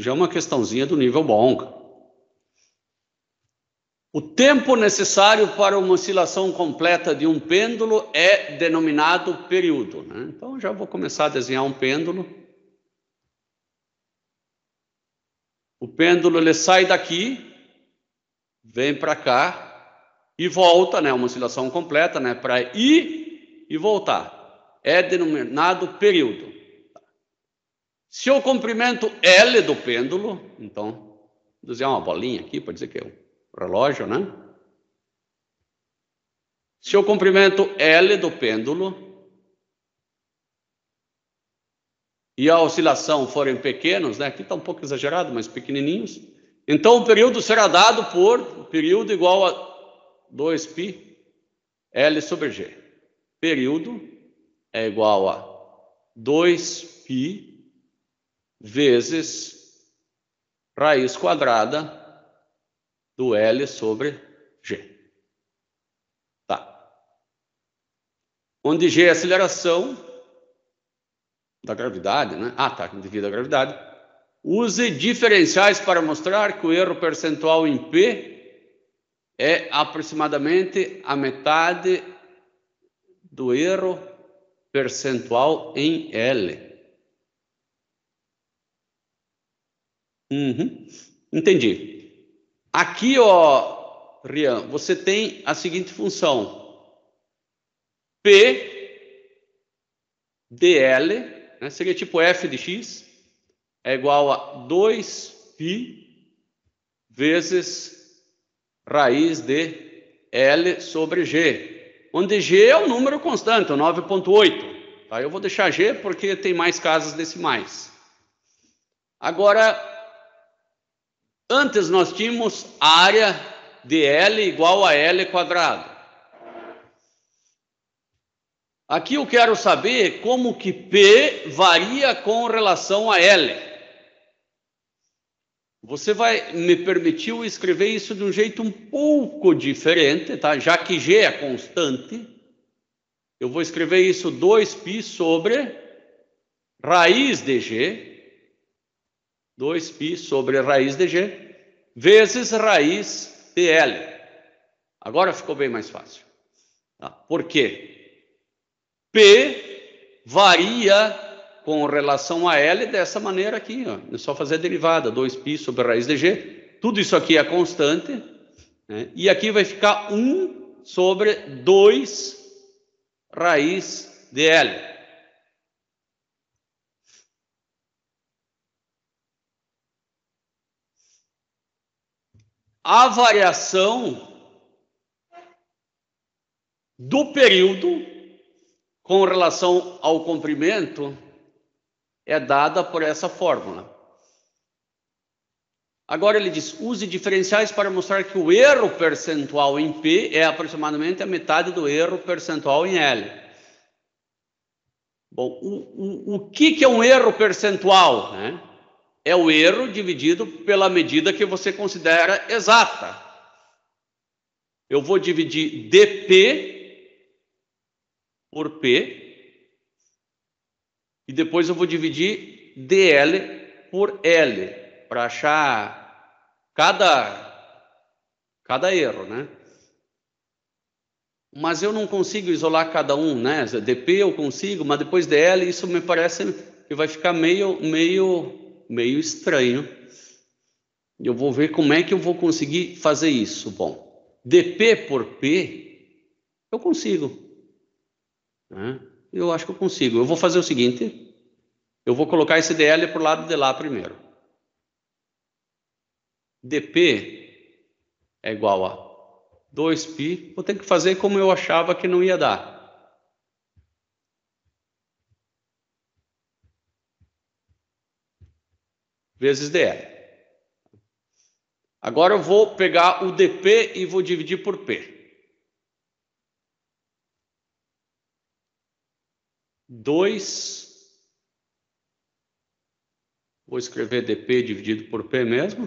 já é uma questãozinha do nível bom. O tempo necessário para uma oscilação completa de um pêndulo é denominado período. Né? Então, já vou começar a desenhar um pêndulo. O pêndulo ele sai daqui, vem para cá e volta, né? Uma oscilação completa, né? Para ir e voltar. É denominado período. Se eu comprimento L do pêndulo, então, vou desenhar ah, uma bolinha aqui para dizer que é o relógio, né? Se eu comprimento L do pêndulo e a oscilação forem pequenos, né? Aqui está um pouco exagerado, mas pequenininhos. Então, o período será dado por período igual a 2π L sobre G. Período é igual a 2π vezes raiz quadrada do L sobre G. Tá. Onde G é aceleração da gravidade, né? Ah, tá, devido à gravidade. Use diferenciais para mostrar que o erro percentual em P é aproximadamente a metade do erro percentual em L. Uhum. Entendi. Aqui, ó, Rian, você tem a seguinte função: P dl, né, seria tipo f de x, é igual a 2π vezes raiz de L sobre G, onde G é o um número constante, 9.8. É tá? Eu vou deixar G porque tem mais casas decimais. Agora, Antes nós tínhamos área de L igual a L quadrado. Aqui eu quero saber como que P varia com relação a L. Você vai me permitiu escrever isso de um jeito um pouco diferente, tá? Já que G é constante, eu vou escrever isso 2π sobre raiz de G 2π sobre raiz de g, vezes raiz de L. Agora ficou bem mais fácil. Tá? Por quê? P varia com relação a L dessa maneira aqui. Ó. É só fazer a derivada, 2π sobre raiz de g. Tudo isso aqui é constante. Né? E aqui vai ficar 1 sobre 2 raiz de L. a variação do período com relação ao comprimento é dada por essa fórmula. Agora ele diz: use diferenciais para mostrar que o erro percentual em P é aproximadamente a metade do erro percentual em L. Bom, o, o, o que, que é um erro percentual? Né? é o erro dividido pela medida que você considera exata. Eu vou dividir dp por p e depois eu vou dividir dl por l para achar cada cada erro, né? Mas eu não consigo isolar cada um, né? dp eu consigo, mas depois dl isso me parece que vai ficar meio meio meio estranho. Eu vou ver como é que eu vou conseguir fazer isso. Bom, DP por P, eu consigo. Né? Eu acho que eu consigo. Eu vou fazer o seguinte: eu vou colocar esse DL para o lado de lá primeiro. DP é igual a 2π. Vou ter que fazer como eu achava que não ia dar. vezes dr. Agora eu vou pegar o dp e vou dividir por p. Dois, vou escrever dp dividido por p mesmo,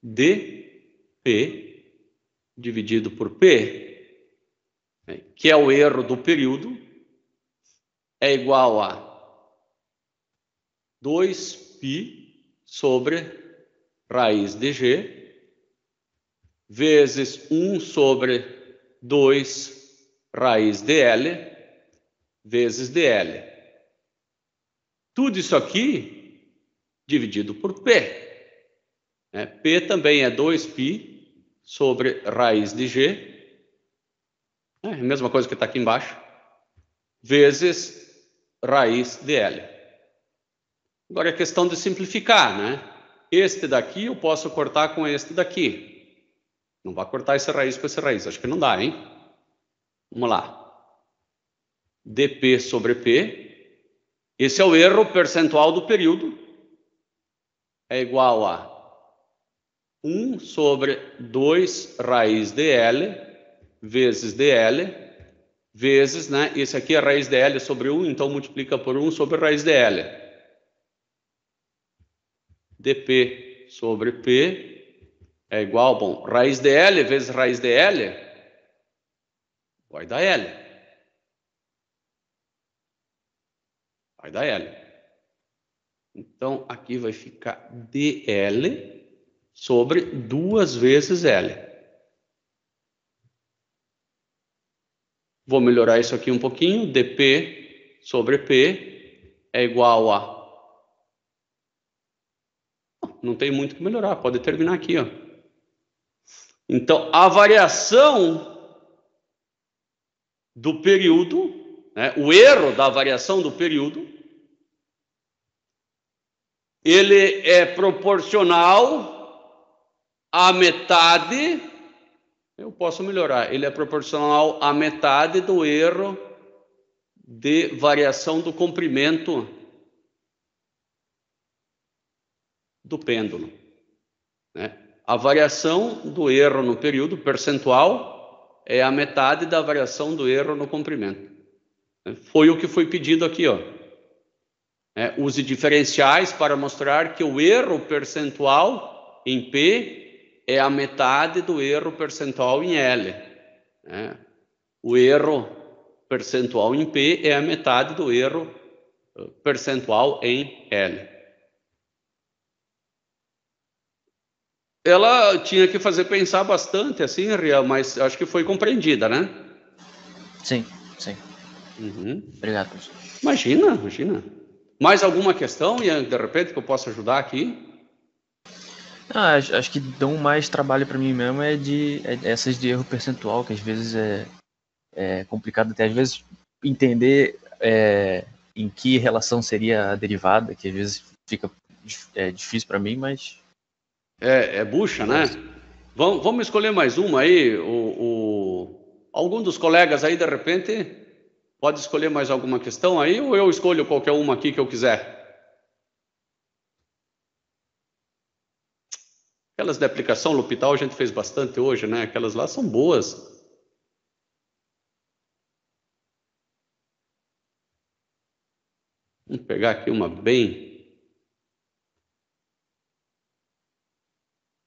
dp dividido por p, né, que é o erro do período, é igual a 2π sobre raiz de g vezes 1 sobre 2 raiz de L vezes dl. Tudo isso aqui dividido por p. É, p também é 2π sobre raiz de g, é né? a mesma coisa que está aqui embaixo, vezes raiz de L. Agora é questão de simplificar, né? Este daqui eu posso cortar com este daqui. Não vai cortar essa raiz com essa raiz. Acho que não dá, hein? Vamos lá. dp sobre p. Esse é o erro percentual do período. É igual a 1 sobre 2 raiz de L vezes dl vezes, né? Esse aqui é raiz de L sobre 1, então multiplica por 1 sobre raiz de L dp sobre p é igual, bom, raiz de L vezes raiz de L vai dar L. Vai dar L. Então, aqui vai ficar dl sobre duas vezes L. Vou melhorar isso aqui um pouquinho. dp sobre p é igual a não tem muito que melhorar, pode terminar aqui, ó. Então, a variação do período, né, o erro da variação do período, ele é proporcional à metade, eu posso melhorar, ele é proporcional à metade do erro de variação do comprimento do pêndulo. Né? A variação do erro no período percentual é a metade da variação do erro no comprimento. Né? Foi o que foi pedido aqui, ó. É, use diferenciais para mostrar que o erro percentual em P é a metade do erro percentual em L. Né? O erro percentual em P é a metade do erro eh, percentual em L. ela tinha que fazer pensar bastante, assim, real mas acho que foi compreendida, né? Sim, sim. Uhum. Obrigado, professor. Imagina, imagina. Mais alguma questão, e de repente, que eu possa ajudar aqui? Ah, acho, acho que dão mais trabalho para mim mesmo é de é, essas de erro percentual, que às vezes é, é complicado até às vezes entender é, em que relação seria a derivada, que às vezes fica é, difícil para mim, mas é, é bucha, né? Vamos, vamos escolher mais uma aí. O, o, Algum dos colegas aí, de repente, pode escolher mais alguma questão aí ou eu escolho qualquer uma aqui que eu quiser? Aquelas de aplicação Lupital a gente fez bastante hoje, né? Aquelas lá são boas. Vamos pegar aqui uma bem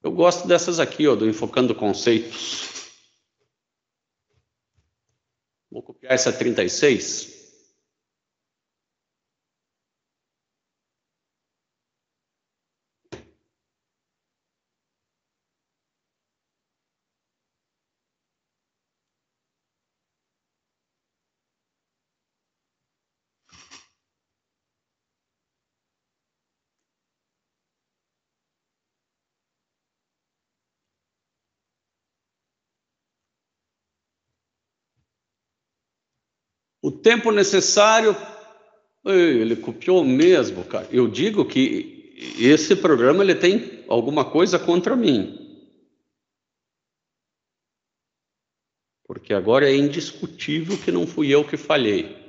Eu gosto dessas aqui, ó, do Enfocando Conceitos. Vou copiar essa 36. o tempo necessário. ele copiou mesmo, cara. Eu digo que esse programa ele tem alguma coisa contra mim. Porque agora é indiscutível que não fui eu que falhei.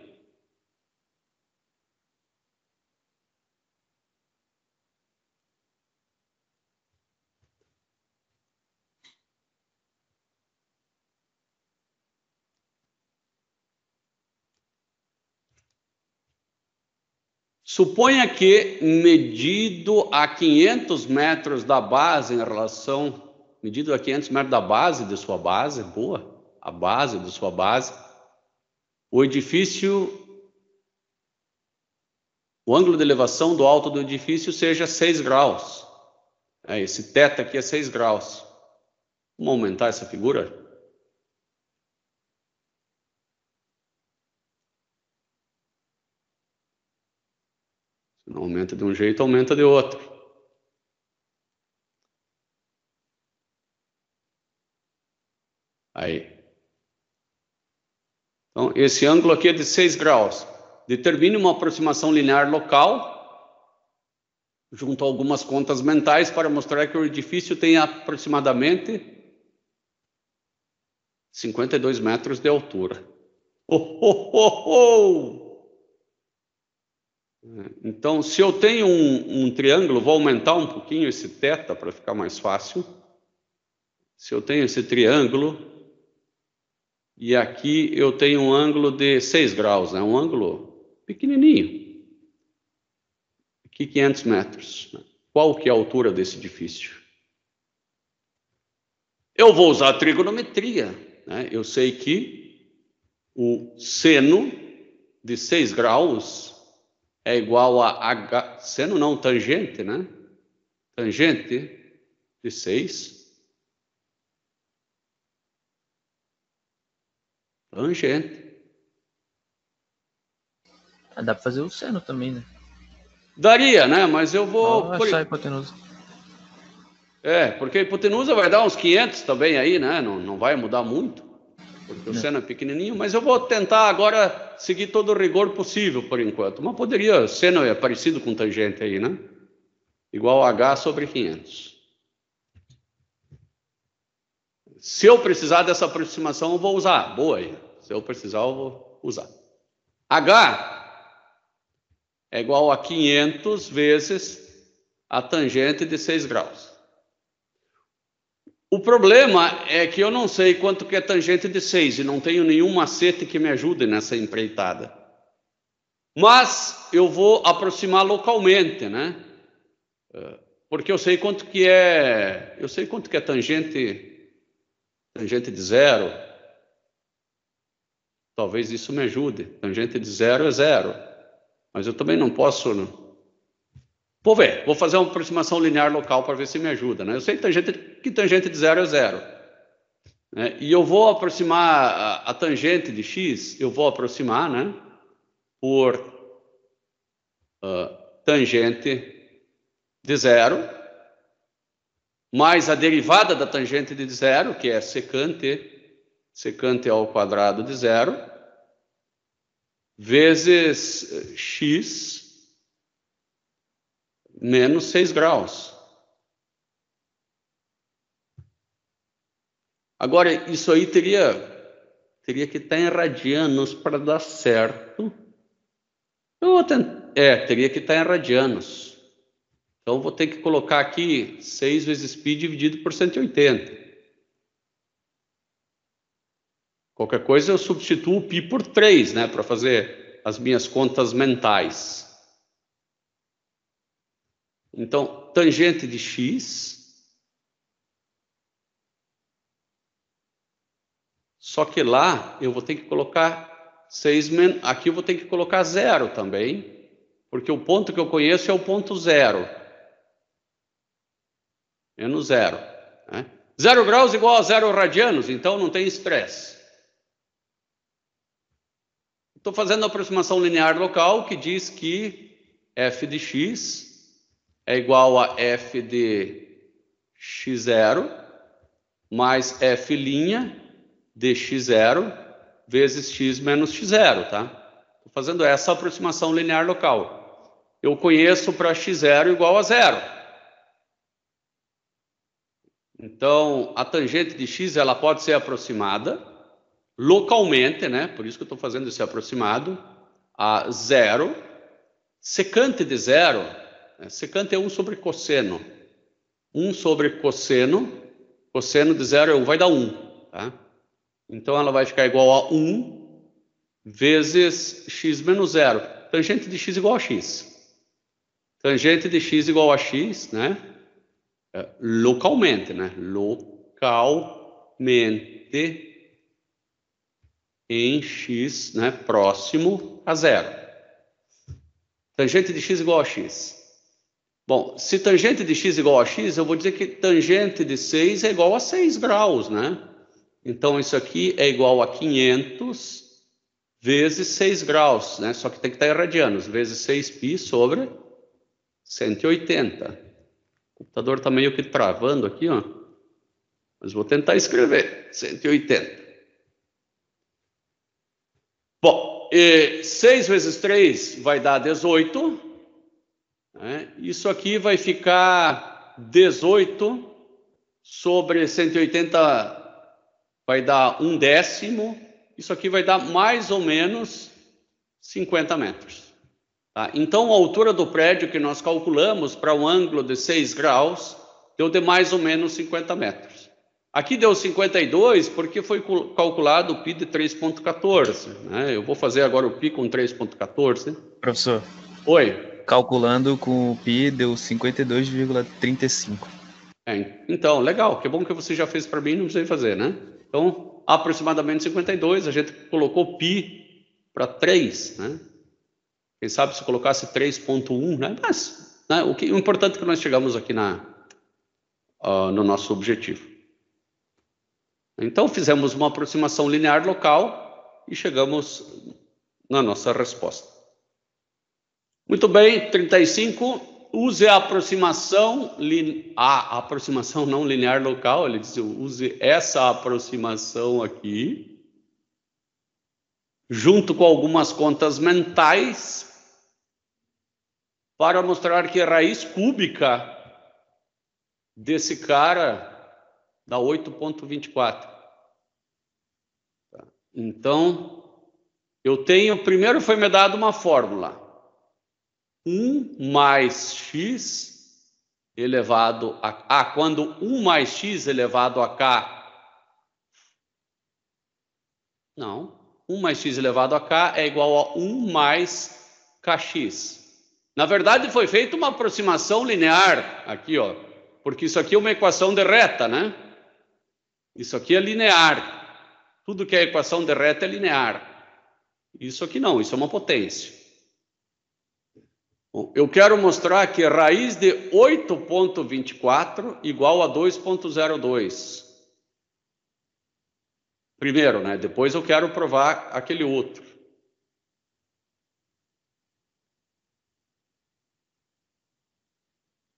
Suponha que medido a 500 metros da base em relação, medido a 500 metros da base de sua base, boa, a base de sua base, o edifício, o ângulo de elevação do alto do edifício seja 6 graus. É, esse teto aqui é 6 graus. Vamos aumentar essa figura? Não aumenta de um jeito, aumenta de outro. Aí. Então, esse ângulo aqui é de 6 graus. Determine uma aproximação linear local junto a algumas contas mentais para mostrar que o edifício tem aproximadamente 52 metros de altura. Oh, oh, oh, oh! Então, se eu tenho um, um triângulo, vou aumentar um pouquinho esse θ para ficar mais fácil. Se eu tenho esse triângulo, e aqui eu tenho um ângulo de 6 graus, né? um ângulo pequenininho. Aqui 500 metros. Né? Qual que é a altura desse edifício? Eu vou usar a trigonometria. Né? Eu sei que o seno de 6 graus é igual a H, seno não, tangente, né? Tangente de 6. Tangente. Ah, dá para fazer o seno também, né? Daria, né? Mas eu vou... Ah, é por... hipotenusa. É, porque a hipotenusa vai dar uns 500 também aí, né? Não, não vai mudar muito porque o Senna é pequenininho, mas eu vou tentar agora seguir todo o rigor possível por enquanto. Mas poderia, Senna é parecido com tangente aí, né? Igual a H sobre 500. Se eu precisar dessa aproximação, eu vou usar. Boa aí. Se eu precisar, eu vou usar. H é igual a 500 vezes a tangente de 6 graus. O problema é que eu não sei quanto que é tangente de 6 e não tenho nenhum macete que me ajude nessa empreitada. Mas eu vou aproximar localmente, né? Eh, porque eu sei quanto que é, eu sei quanto que é tangente tangente de zero. Talvez isso me ajude. Tangente de zero é zero. Mas eu também não posso né? Pô, ver, vou fazer uma aproximação linear local para ver se me ajuda. Né? Eu sei que tangente, que tangente de zero é zero. Né? E eu vou aproximar a, a, tangente de x, eu vou aproximar né, por uh, tangente de zero, mais a derivada da tangente de zero, que é secante, secante ao quadrado de zero, vezes eh, x menos 6 graus. Agora, isso aí teria, teria que estar tá em radianos para dar certo. Eu vou é, teria que estar tá em radianos. Então, vou ter que colocar aqui 6 vezes π dividido por 180. Qualquer coisa eu substituo π por 3, né, para fazer as minhas contas mentais. Então, tangente de x. Só que lá eu vou ter que colocar 6 menos. Aqui eu vou ter que colocar zero também, porque o ponto que eu conheço é o ponto zero. Menos zero. Né? Zero graus igual a zero radianos, então não tem estresse. Estou fazendo a aproximação linear local que diz que f de x é igual a f de x0 mais f' de x0 vezes x menos x0, tá? Estou fazendo essa aproximação linear local. Eu conheço para x0 igual a zero. Então, a tangente de x ela pode ser aproximada localmente, né? Por isso que eu estou fazendo esse aproximado a zero. Secante de zero secante é 1 sobre cosseno. 1 sobre cosseno, cosseno de 0 é 1, vai dar 1. Tá? Então ela vai ficar igual a 1 vezes x menos 0. Tangente de x igual a x. Tangente de x igual a x, né? É, localmente, né? Localmente em x, né? Próximo a zero. Tangente de x igual a x. Bom, se tangente de x igual a x, eu vou dizer que tangente de 6 é igual a 6 graus, né? Então, isso aqui é igual a 500 vezes 6 graus, né? Só que tem que estar em radianos, vezes 6π sobre 180. O computador está meio que travando aqui, ó. Mas vou tentar escrever, 180. Bom, 6 vezes 3 vai dar 18, né? Isso aqui vai ficar 18 sobre 180, vai dar um décimo. Isso aqui vai dar mais ou menos 50 metros. Tá? Então, a altura do prédio que nós calculamos para um ângulo de 6 graus deu de mais ou menos 50 metros. Aqui deu 52 porque foi calculado o pi de 3.14. Né? Eu vou fazer agora o pi com 3.14. Professor. Oi. Calculando com o pi deu 52,35. É, então, legal, que bom que você já fez para mim, não sei fazer, né? Então, aproximadamente 52, a gente colocou pi para 3, né? Quem sabe se colocasse 3.1, né? Mas né, o, que, o importante é que nós chegamos aqui na, uh, no nosso objetivo. Então, fizemos uma aproximação linear local e chegamos na nossa resposta. Muito bem, 35. Use a aproximação, a aproximação não linear local. Ele disse, use essa aproximação aqui, junto com algumas contas mentais, para mostrar que a raiz cúbica desse cara dá 8,24. Tá. Então, eu tenho. Primeiro foi me dado uma fórmula. 1 mais x elevado a k. Ah, quando 1 mais x elevado a k. Não. 1 mais x elevado a k é igual a 1 mais kx. Na verdade, foi feita uma aproximação linear aqui, ó. Porque isso aqui é uma equação de reta, né? Isso aqui é linear. Tudo que é equação de reta é linear. Isso aqui não, isso é uma potência. Eu quero mostrar que raiz de 8.24 igual a 2.02. Primeiro, né? Depois eu quero provar aquele outro.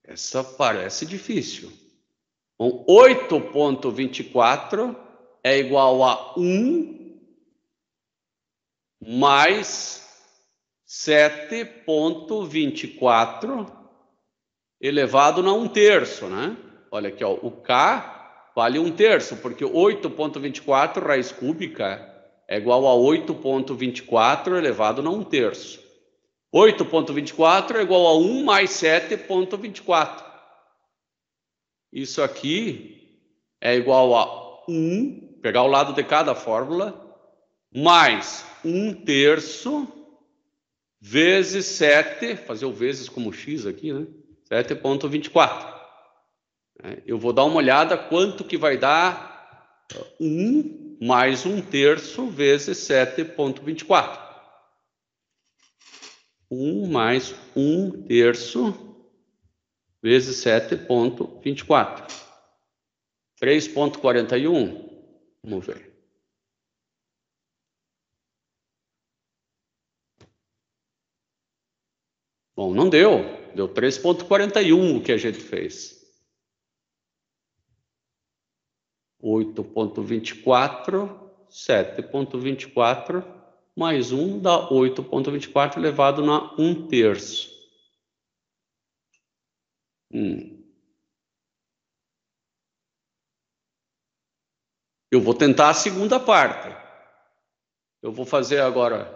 Essa parece difícil. 8.24 então, é igual a 1 mais 7,24 elevado a um terço, né? Olha aqui, ó, o K vale um terço, porque 8,24 raiz cúbica é igual a 8,24 elevado a um terço. 8,24 é igual a 1 mais 7,24. Isso aqui é igual a 1, pegar o lado de cada fórmula, mais 1 terço vezes 7, fazer o vezes como x aqui, né? 7.24. É, eu vou dar uma olhada quanto que vai dar 1 mais 1 terço vezes 7.24. 1 mais 1 terço vezes 7.24. 3.41. Vamos ver. Bom, não deu. Deu 3,41 o que a gente fez. 8,24, 7,24, mais 1 dá 8,24 elevado na 1 terço. Hum. Eu vou tentar a segunda parte. Eu vou fazer agora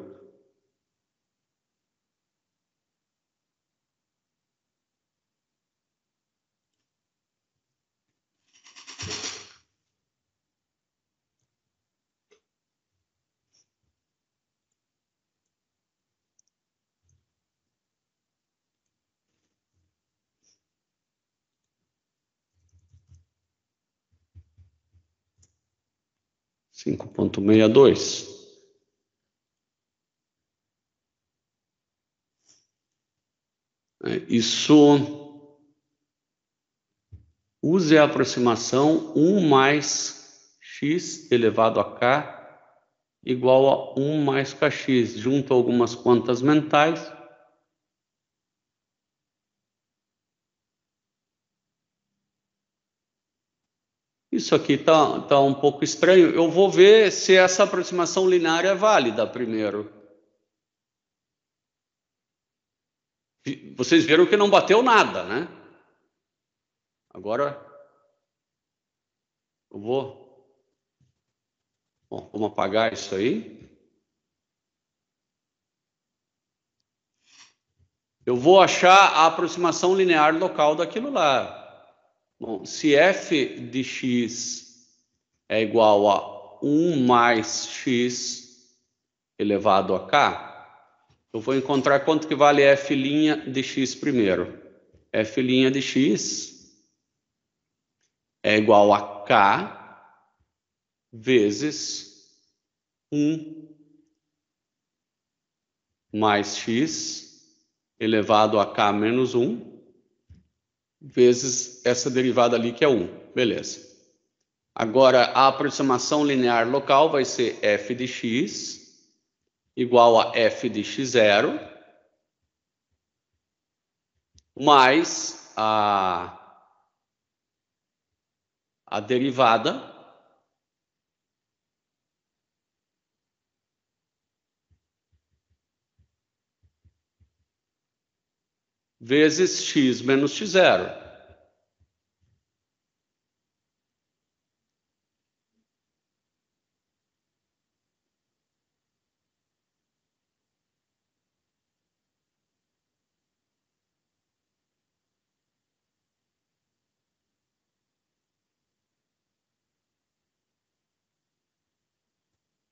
5.62. É, isso use a aproximação 1 mais x elevado a k igual a 1 mais kx, junto a algumas contas mentais isso aqui está tá um pouco estranho. Eu vou ver se essa aproximação linear é válida primeiro. Vocês viram que não bateu nada, né? Agora eu vou. Bom, vamos apagar isso aí. Eu vou achar a aproximação linear local daquilo lá. Bom, se f de x é igual a 1 mais x elevado a k, eu vou encontrar quanto que vale f' de x primeiro. f' de x é igual a k vezes 1 mais x elevado a k menos 1 vezes essa derivada ali que é 1. Beleza. Agora, a aproximação linear local vai ser f de x igual a f de x0 mais a, a derivada vezes x menos x zero.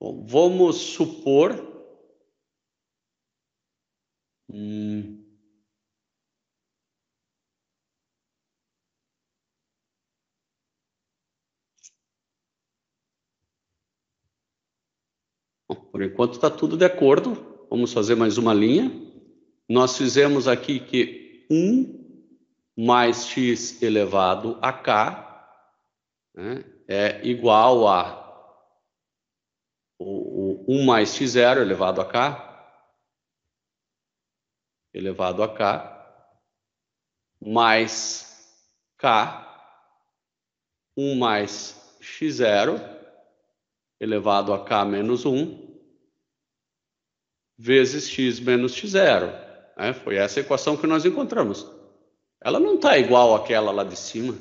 Bom, vamos supor hum, Bom, por enquanto está tudo de acordo. Vamos fazer mais uma linha. Nós fizemos aqui que 1 mais x elevado a k né, é igual a o, o 1 mais x0 elevado a k elevado a k mais k 1 mais x0 elevado a k menos 1 vezes x menos x0. Né? Foi essa equação que nós encontramos. Ela não está igual àquela lá de cima.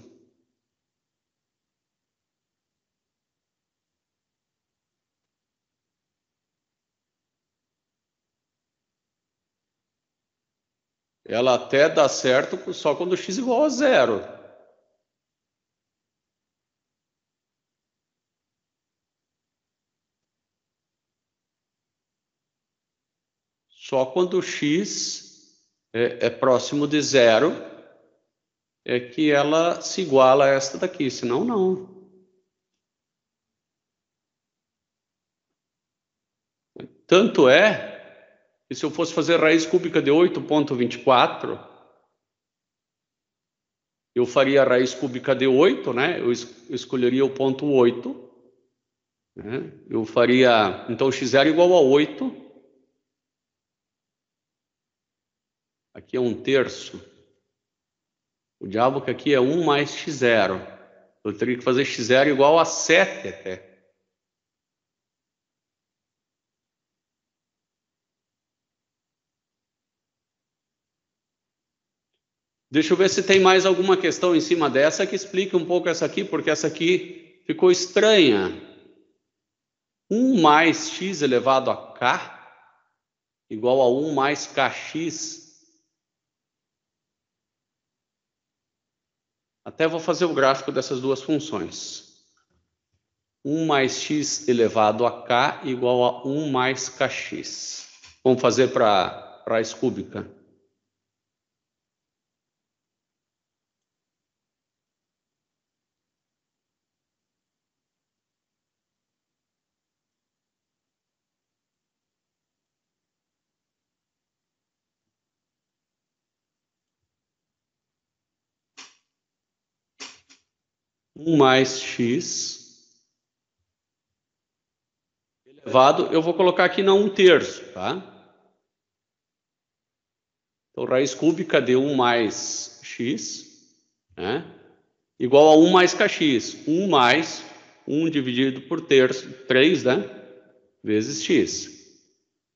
Ela até dá certo só quando x igual a zero. Só quando x é, é próximo de zero é que ela se iguala a esta daqui, senão não. Tanto é que se eu fosse fazer raiz cúbica de 8.24, eu faria a raiz cúbica de 8, né? Eu escolheria o ponto 8. Né? Eu faria, então, x0 igual a 8 aqui é um terço. O diabo que aqui é 1 mais x0. Eu teria que fazer x0 igual a 7 até. Deixa eu ver se tem mais alguma questão em cima dessa que explique um pouco essa aqui, porque essa aqui ficou estranha. 1 mais x elevado a k igual a 1 mais kx Até vou fazer o gráfico dessas duas funções. 1 mais x elevado a k igual a 1 mais kx. Vamos fazer para a raiz cúbica. 1 mais x elevado, eu vou colocar aqui na 1 terço, tá? Então, raiz cúbica de 1 mais x, né? Igual a 1 mais kx. 1 mais 1 dividido por terço, 3, né? Vezes x.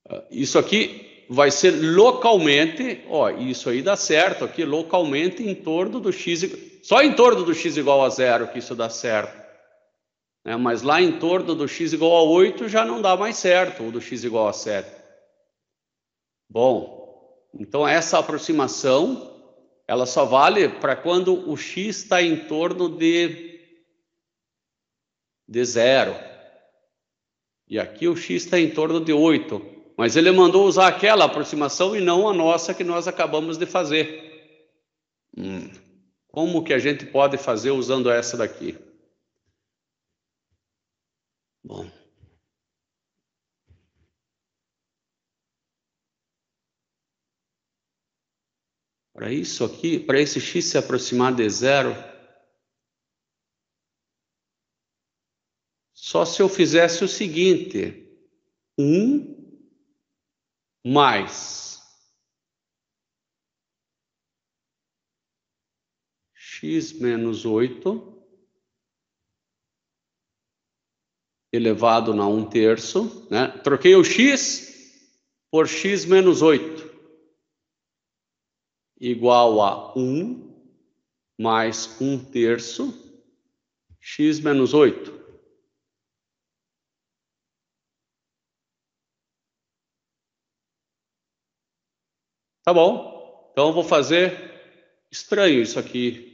Ah, isso aqui vai ser localmente, ó, isso aí dá certo aqui, localmente em torno do x igual só em torno do x igual a zero que isso dá certo. Né? Mas lá em torno do x igual a 8 já não dá mais certo, ou do x igual a 7. Bom, então essa aproximação, ela só vale para quando o x está em torno de, de zero. E aqui o x está em torno de 8. Mas ele mandou usar aquela aproximação e não a nossa que nós acabamos de fazer. Hum. Como que a gente pode fazer usando essa daqui? Bom. Para isso aqui, para esse x se aproximar de zero, só se eu fizesse o seguinte: um mais x menos 8 elevado a 1 terço, né? Troquei o x por x menos 8 igual a 1 mais 1 terço x menos 8. Tá bom? Então eu vou fazer estranho isso aqui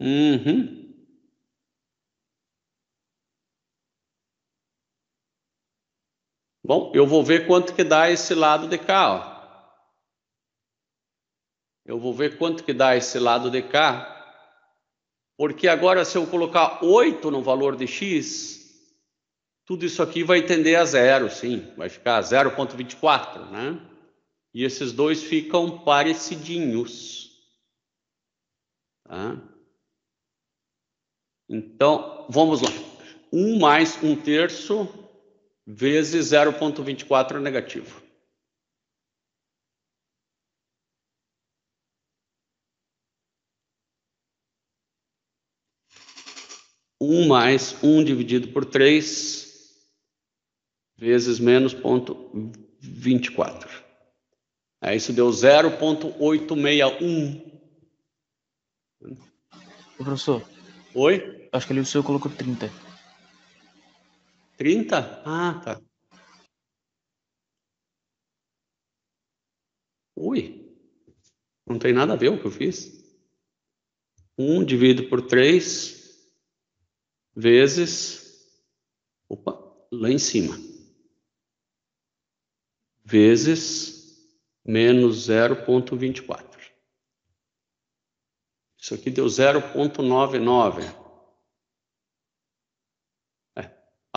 Uhum. Bom, eu vou ver quanto que dá esse lado de cá, ó. Eu vou ver quanto que dá esse lado de cá. Porque agora se eu colocar 8 no valor de x, tudo isso aqui vai tender a zero, sim. Vai ficar 0.24, né? E esses dois ficam parecidinhos. Tá? Então, vamos lá. 1 mais 1 terço vezes 0,24 é negativo. Um mais um dividido por três vezes menos ponto vinte quatro. Aí isso deu zero ponto oito um. Professor. Oi? Acho que ali o seu colocou 30. 30? Ah, tá. Ui, não tem nada a ver o que eu fiz. 1 um dividido por 3 vezes. Opa, lá em cima. Vezes menos 0,24. Isso aqui deu 0,99.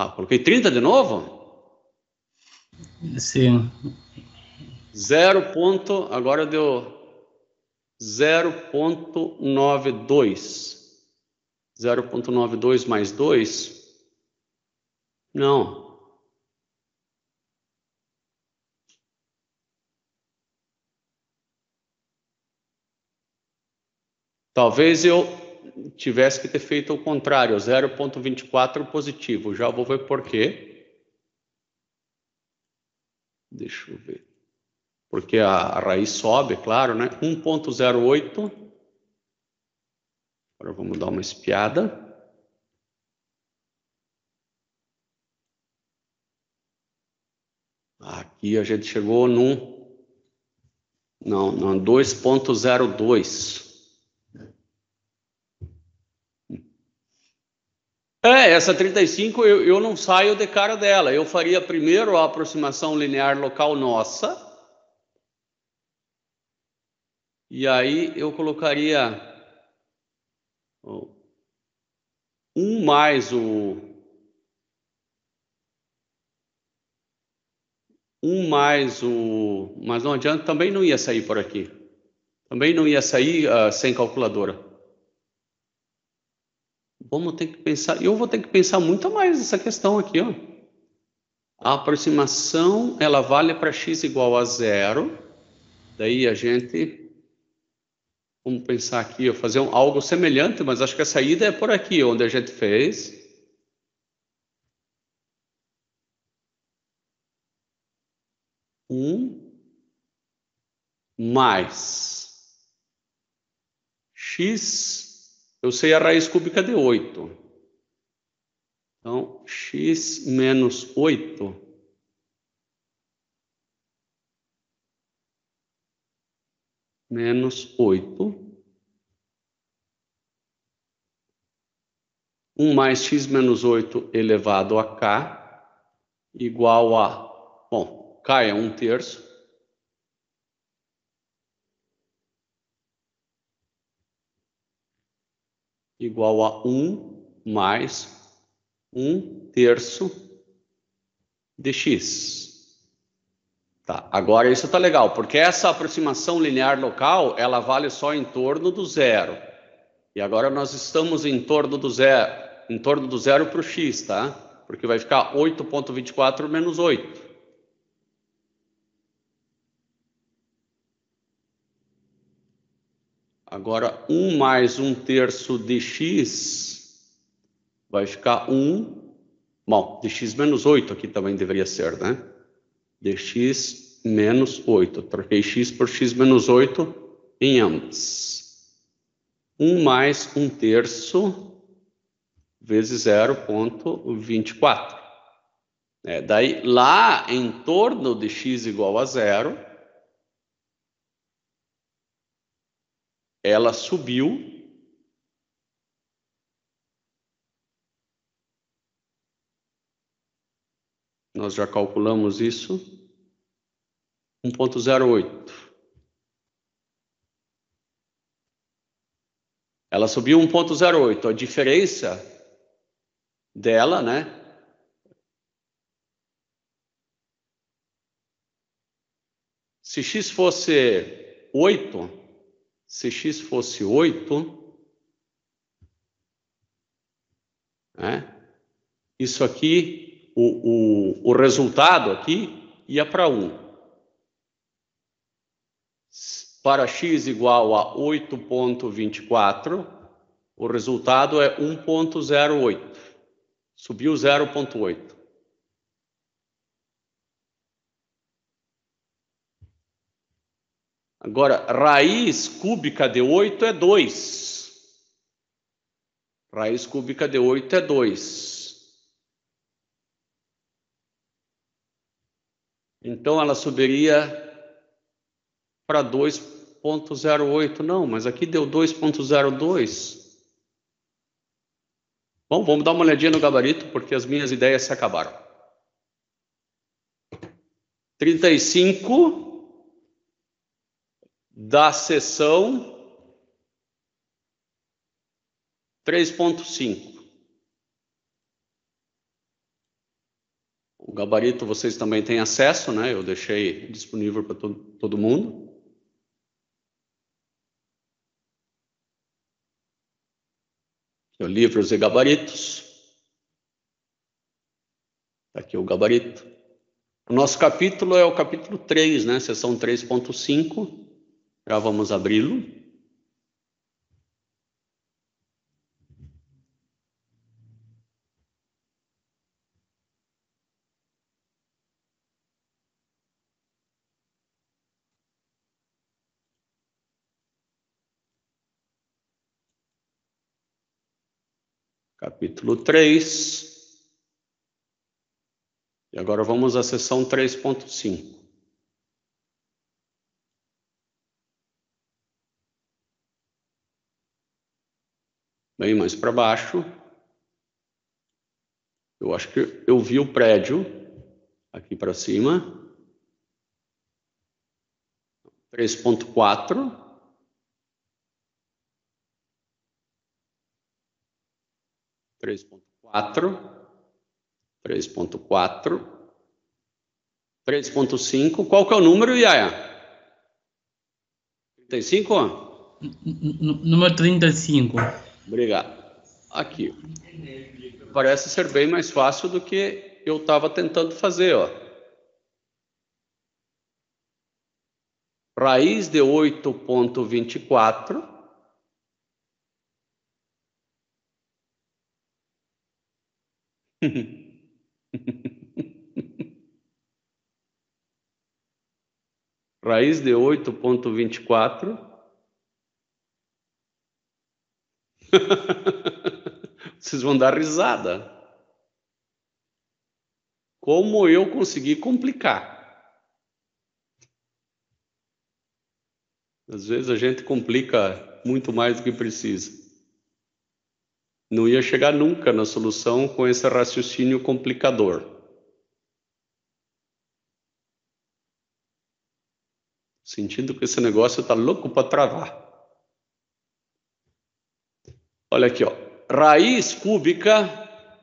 Ah, coloquei 30 de novo? Sim. Zero ponto, agora deu 0.92. 0.92 mais 2? Não. Talvez eu tivesse que ter feito o contrário, 0,24 positivo. Já vou ver por quê. Deixa eu ver. Porque a, a raiz sobe, claro, né? 1,08. Agora vamos dar uma espiada. Aqui a gente chegou num. Não, não, 2,02. É, essa 35 eu, eu não saio de cara dela. Eu faria primeiro a aproximação linear local nossa. E aí eu colocaria um mais o. um mais o. Mas não adianta, também não ia sair por aqui. Também não ia sair uh, sem calculadora vamos ter que pensar, eu vou ter que pensar muito mais nessa questão aqui, ó. A aproximação, ela vale para x igual a zero, daí a gente, vamos pensar aqui, ó, fazer um, algo semelhante, mas acho que a saída é por aqui, onde a gente fez. Um mais x eu sei a raiz cúbica de 8. Então, x menos 8 menos 8. 1 mais x menos 8 elevado a k igual a, bom, k é 1 terço, igual a 1 mais 1 terço de x. Tá, agora isso está legal, porque essa aproximação linear local, ela vale só em torno do zero. E agora nós estamos em torno do zero, em torno do zero para o x, tá? Porque vai ficar 8.24 menos 8. Agora, 1 mais 1 terço de x vai ficar 1. Bom, dx menos 8 aqui também deveria ser, né? dx menos 8. Troquei x por x menos 8 em ambas. 1 mais 1 terço vezes 0,24. É, daí, lá em torno de x igual a zero, ela subiu Nós já calculamos isso. 1.08. Ela subiu 1.08. A diferença dela, né? Se x fosse 8, se x fosse 8, né? isso aqui, o, o, o resultado aqui ia para 1. Para x igual a 8,24, o resultado é 1,08. Subiu 0,8. Agora, raiz cúbica de 8 é 2. Raiz cúbica de 8 é 2. Então, ela subiria para 2.08. Não, mas aqui deu 2.02. Bom, vamos dar uma olhadinha no gabarito, porque as minhas ideias se acabaram. 35 da seção 3.5. O gabarito vocês também têm acesso, né? Eu deixei disponível para todo, todo mundo. livros e gabaritos. Tá aqui o gabarito. O nosso capítulo é o capítulo 3, né? Seção 3.5. Já vamos abri-lo. Capítulo três. E agora vamos à sessão três ponto cinco. Bem né? mais para baixo. Eu acho que eu vi o prédio aqui para cima. 3.4. Três ponto quatro, três ponto quatro, 3.5. Qual que é o número, Trinta 35? N número 35. Obrigado. Aqui. Parece ser bem mais fácil do que eu estava tentando fazer, ó. Raiz de 8.24 Raiz de 8.24 Vocês vão dar risada. Como eu consegui complicar? Às vezes a gente complica muito mais do que precisa. Não ia chegar nunca na solução com esse raciocínio complicador. Sentindo que esse negócio está louco para travar. Olha aqui, ó. Raiz cúbica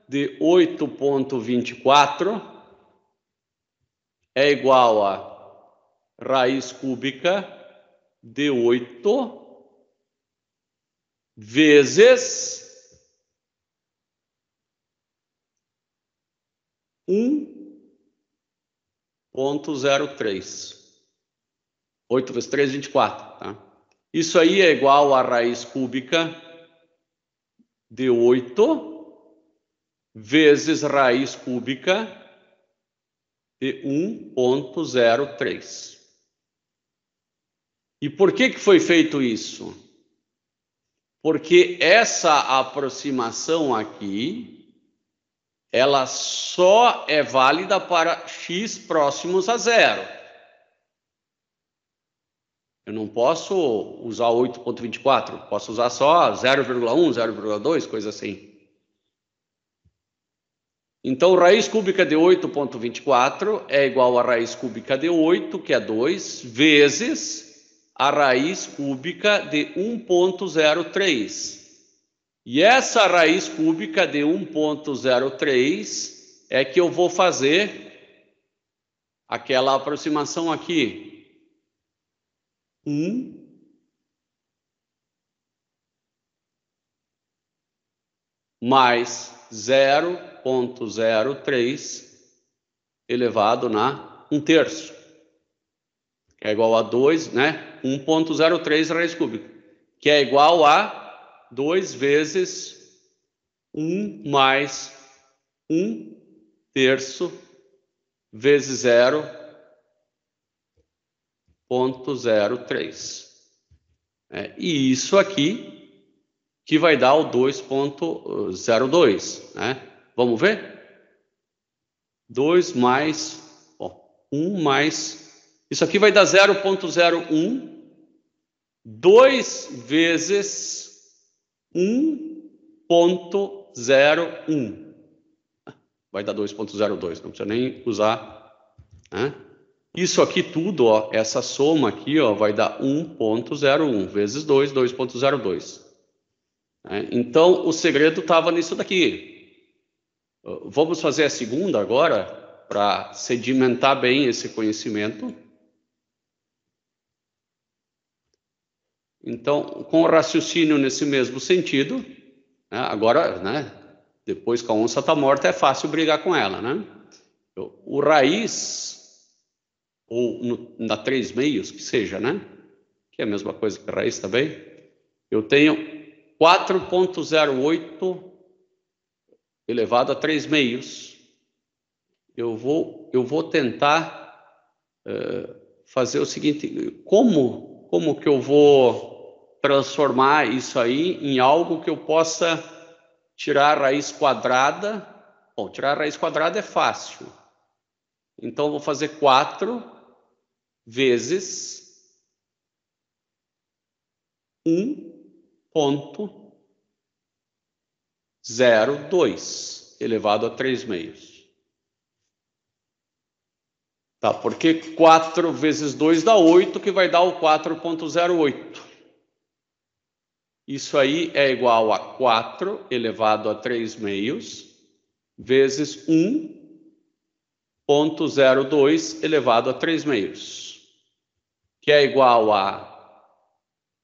de 8.24 é igual a raiz cúbica de 8 vezes 1.03. 8 vezes 3, 24. Tá? Isso aí é igual a raiz cúbica de 8 vezes raiz cúbica de 1.03. E por que, que foi feito isso? Porque essa aproximação aqui, ela só é válida para x próximos a zero. Eu não posso usar 8.24, posso usar só 0,1, 0,2, coisa assim. Então, raiz cúbica de 8.24 é igual a raiz cúbica de 8, que é 2, vezes a raiz cúbica de 1.03. E essa raiz cúbica de 1.03 é que eu vou fazer aquela aproximação aqui, um mais 0,03 elevado na 1 um terço, que é igual a 2, né? 1,03 raiz cúbica, que é igual a 2 vezes 1 mais 1 terço vezes zero 0,03. É, e isso aqui que vai dar o 2,02. Né? Vamos ver? 2 mais ó, 1 mais. Isso aqui vai dar 0,01. 2 vezes 1,01. Vai dar 2,02. Não precisa nem usar. Né? Isso aqui tudo, ó, essa soma aqui, ó, vai dar 1.01 vezes 2, 2.02. Né? Então, o segredo estava nisso daqui. Vamos fazer a segunda agora para sedimentar bem esse conhecimento. Então, com o raciocínio nesse mesmo sentido, né? agora, né, depois que a onça está morta, é fácil brigar com ela, né? Então, o raiz ou no, na três meios, que seja, né? Que é a mesma coisa que a raiz também. Eu tenho 4.08 elevado a três meios. Eu vou, eu vou tentar uh, fazer o seguinte: como, como que eu vou transformar isso aí em algo que eu possa tirar a raiz quadrada? Bom, tirar a raiz quadrada é fácil. Então, vou fazer 4 vezes 1.02 elevado a 3 meios. Tá, porque 4 vezes 2 dá 8, que vai dar o 4.08. Isso aí é igual a 4 elevado a 3 meios vezes 1.02 elevado a 3 meios que é igual a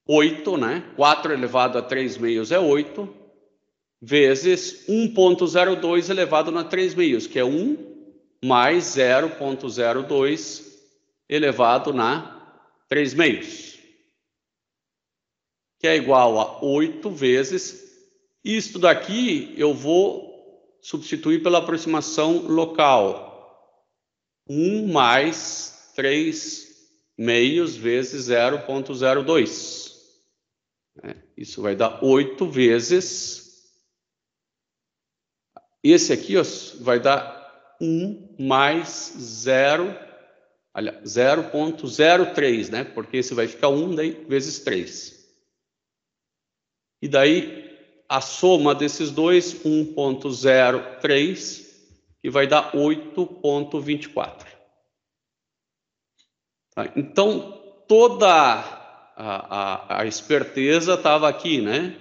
8, né? 4 elevado a 3 meios é 8, vezes 1.02 elevado a 3 meios, que é 1 mais 0.02 elevado a 3 meios, que é igual a 8 vezes. Isto daqui eu vou substituir pela aproximação local. 1 mais 3 meios vezes 0,02. Né? Isso vai dar 8 vezes. Esse aqui ó, vai dar 1 mais 0, 0,03, né? Porque esse vai ficar 1 daí, vezes 3. E daí a soma desses dois, 1,03, que vai dar 8,24. Tá? Então, toda a, a, a esperteza estava aqui, né?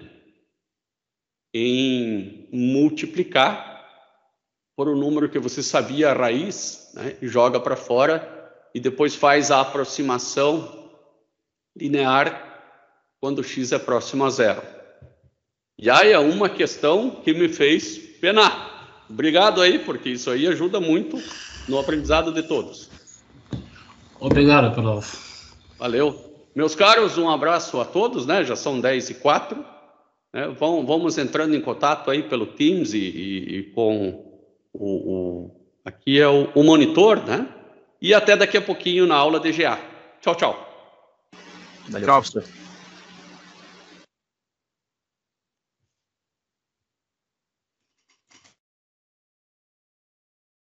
Em multiplicar por um número que você sabia a raiz, né? E joga para fora e depois faz a aproximação linear quando x é próximo a zero. E aí é uma questão que me fez penar. Obrigado aí, porque isso aí ajuda muito no aprendizado de todos. Obrigado, Carlos. Valeu. Meus caros, um abraço a todos, né? Já são 10 e 4. Né? Vão, vamos entrando em contato aí pelo Teams e, e, e com o, o, Aqui é o, o monitor, né? E até daqui a pouquinho na aula DGA. Tchau, tchau. Valeu. Tchau, professor.